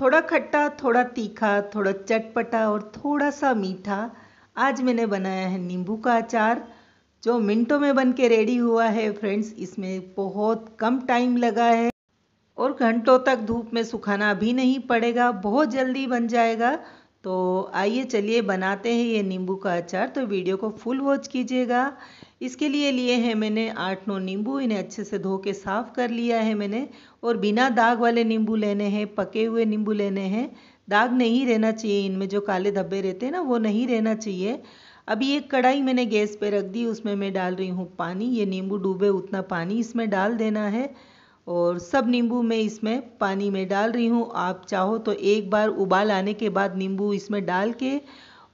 थोड़ा खट्टा थोड़ा तीखा थोड़ा चटपटा और थोड़ा सा मीठा आज मैंने बनाया है नींबू का अचार जो मिनटों में बन के रेडी हुआ है फ्रेंड्स इसमें बहुत कम टाइम लगा है और घंटों तक धूप में सुखाना भी नहीं पड़ेगा बहुत जल्दी बन जाएगा तो आइए चलिए बनाते हैं ये नींबू का अचार तो वीडियो को फुल वॉच कीजिएगा इसके लिए लिए हैं मैंने आठ नौ नींबू इन्हें अच्छे से धो के साफ़ कर लिया है मैंने और बिना दाग वाले नींबू लेने हैं पके हुए नींबू लेने हैं दाग नहीं रहना चाहिए इनमें जो काले धब्बे रहते हैं ना वो नहीं रहना चाहिए अभी एक कढ़ाई मैंने गैस पे रख दी उसमें मैं डाल रही हूँ पानी ये नींबू डूबे उतना पानी इसमें डाल देना है और सब नींबू मैं इसमें पानी में डाल रही हूँ आप चाहो तो एक बार उबाल आने के बाद नींबू इसमें डाल के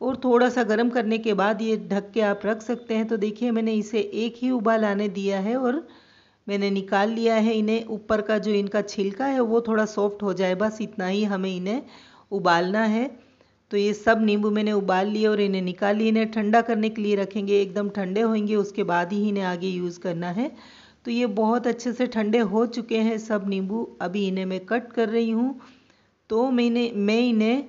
और थोड़ा सा गर्म करने के बाद ये ढक के आप रख सकते हैं तो देखिए मैंने इसे एक ही उबाल आने दिया है और मैंने निकाल लिया है इन्हें ऊपर का जो इनका छिलका है वो थोड़ा सॉफ्ट हो जाए बस इतना ही हमें इन्हें उबालना है तो ये सब नींबू मैंने उबाल लिए और इन्हें निकाल लिए इन्हें ठंडा करने के लिए रखेंगे एकदम ठंडे होंगे उसके बाद ही इन्हें आगे यूज़ करना है तो ये बहुत अच्छे से ठंडे हो चुके हैं सब नींबू अभी इन्हें मैं कट कर रही हूँ तो मैंने मैं इन्हें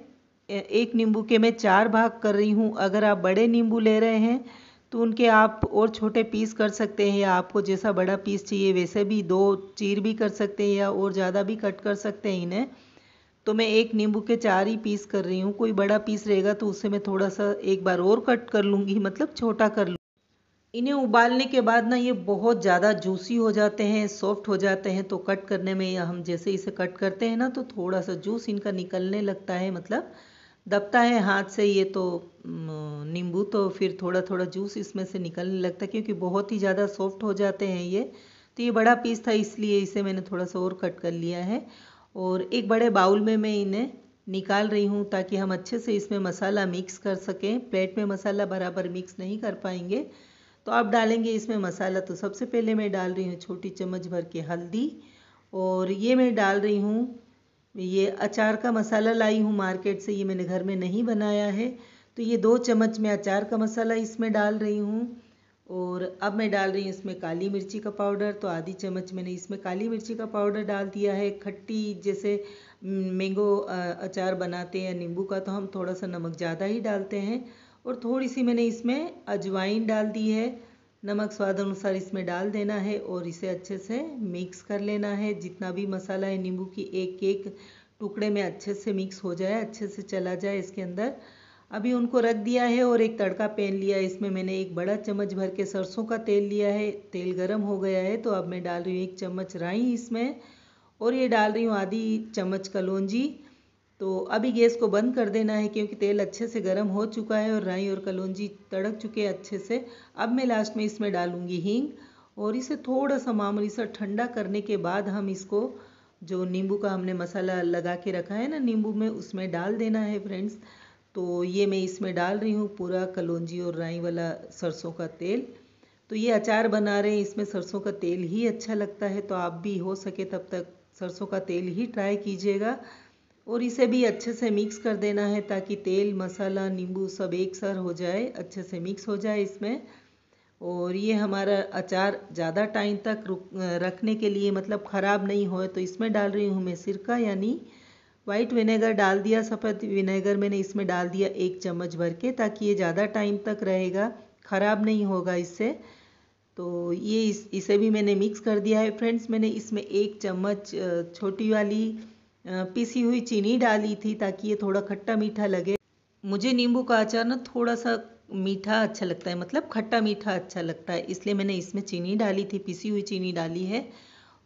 एक नींबू के मैं चार भाग कर रही हूँ अगर आप बड़े नींबू ले रहे हैं तो उनके आप और छोटे पीस कर सकते हैं या आपको जैसा बड़ा पीस चाहिए वैसे भी दो चीर भी कर सकते हैं या और ज़्यादा भी कट कर सकते हैं इन्हें तो मैं एक नींबू के चार ही पीस कर रही हूँ कोई बड़ा पीस रहेगा तो उससे मैं थोड़ा सा एक बार और कट कर लूँगी मतलब छोटा कर लूँ इन्हें उबालने के बाद ना ये बहुत ज़्यादा जूसी हो जाते हैं सॉफ्ट हो जाते हैं तो कट करने में हम जैसे इसे कट करते हैं ना तो थोड़ा सा जूस इनका निकलने लगता है मतलब दबता है हाथ से ये तो नींबू तो फिर थोड़ा थोड़ा जूस इसमें से निकलने लगता है क्योंकि बहुत ही ज़्यादा सॉफ्ट हो जाते हैं ये तो ये बड़ा पीस था इसलिए इसे मैंने थोड़ा सा और कट कर लिया है और एक बड़े बाउल में मैं इन्हें निकाल रही हूँ ताकि हम अच्छे से इसमें मसाला मिक्स कर सकें प्लेट में मसाला बराबर मिक्स नहीं कर पाएंगे तो आप डालेंगे इसमें मसाला तो सबसे पहले मैं डाल रही हूँ छोटी चम्मच भर के हल्दी और ये मैं डाल रही हूँ ये अचार का मसाला लाई हूँ मार्केट से ये मैंने घर में नहीं बनाया है तो ये दो चम्मच मैं अचार का मसाला इसमें डाल रही हूँ और अब मैं डाल रही हूँ इसमें काली मिर्ची का पाउडर तो आधी चम्मच मैंने इसमें काली मिर्ची का पाउडर डाल दिया है खट्टी जैसे हम्म, मैंगो अचार बनाते हैं नींबू का तो हम थोड़ा सा नमक ज़्यादा ही डालते हैं और थोड़ी सी मैंने इसमें अजवाइन डाल दी है नमक स्वाद अनुसार इसमें डाल देना है और इसे अच्छे से मिक्स कर लेना है जितना भी मसाला है नींबू की एक एक टुकड़े में अच्छे से मिक्स हो जाए अच्छे से चला जाए इसके अंदर अभी उनको रख दिया है और एक तड़का पैन लिया है इसमें मैंने एक बड़ा चम्मच भर के सरसों का तेल लिया है तेल गर्म हो गया है तो अब मैं डाल रही हूँ एक चम्मच राई इसमें और ये डाल रही हूँ आधी चम्मच कलौजी तो अभी गैस को बंद कर देना है क्योंकि तेल अच्छे से गर्म हो चुका है और राई और कलौंजी तड़क चुके हैं अच्छे से अब मैं लास्ट में इसमें डालूँगी हींग और इसे थोड़ा सा मामूली सा ठंडा करने के बाद हम इसको जो नींबू का हमने मसाला लगा के रखा है ना नींबू में उसमें डाल देना है फ्रेंड्स तो ये मैं इसमें डाल रही हूँ पूरा कलौंजी और राई वाला सरसों का तेल तो ये अचार बना रहे हैं इसमें सरसों का तेल ही अच्छा लगता है तो आप भी हो सके तब तक सरसों का तेल ही ट्राई कीजिएगा और इसे भी अच्छे से मिक्स कर देना है ताकि तेल मसाला नींबू सब एक सर हो जाए अच्छे से मिक्स हो जाए इसमें और ये हमारा अचार ज़्यादा टाइम तक रुक रखने के लिए मतलब ख़राब नहीं हो तो इसमें डाल रही हूँ मैं सिरका यानी वाइट विनेगर डाल दिया सफ़ेद विनेगर मैंने इसमें डाल दिया एक चम्मच भर के ताकि ये ज़्यादा टाइम तक रहेगा ख़राब नहीं होगा इससे तो ये इस इसे भी मैंने मिक्स कर दिया है फ्रेंड्स मैंने इसमें एक चम्मच छोटी वाली पीसी हुई चीनी डाली थी ताकि ये थोड़ा खट्टा मीठा लगे मुझे नींबू का अचार ना थोड़ा सा मीठा अच्छा लगता है मतलब खट्टा मीठा अच्छा लगता है इसलिए मैंने इसमें चीनी डाली थी पिसी हुई चीनी डाली है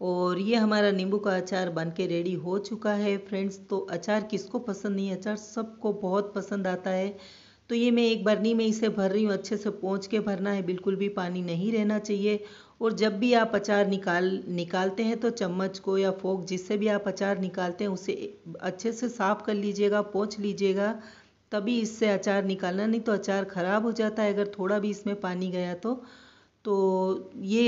और ये हमारा नींबू का अचार बन के रेडी हो चुका है फ्रेंड्स तो अचार किसको पसंद नहीं अचार सबको बहुत पसंद आता है तो ये मैं एक बर्नी में इसे भर रही हूँ अच्छे से पहुँच के भरना है बिल्कुल भी पानी नहीं रहना चाहिए और जब भी आप अचार निकाल निकालते हैं तो चम्मच को या फोक जिससे भी आप अचार निकालते हैं उसे अच्छे से साफ़ कर लीजिएगा पोंछ लीजिएगा तभी इससे अचार निकालना नहीं तो अचार ख़राब हो जाता है अगर थोड़ा भी इसमें पानी गया तो तो ये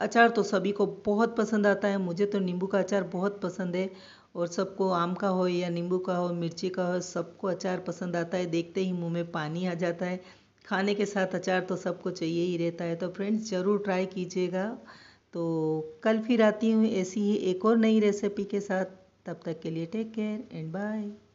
अचार तो सभी को बहुत पसंद आता है मुझे तो नींबू का अचार बहुत पसंद है और सबको आम का हो या नींबू का हो मिर्ची का हो सबको अचार पसंद आता है देखते ही मुंह में पानी आ जाता है खाने के साथ अचार तो सबको चाहिए ही रहता है तो फ्रेंड्स ज़रूर ट्राई कीजिएगा तो कल फिर आती हूँ ऐसी ही एक और नई रेसिपी के साथ तब तक के लिए टेक केयर एंड बाय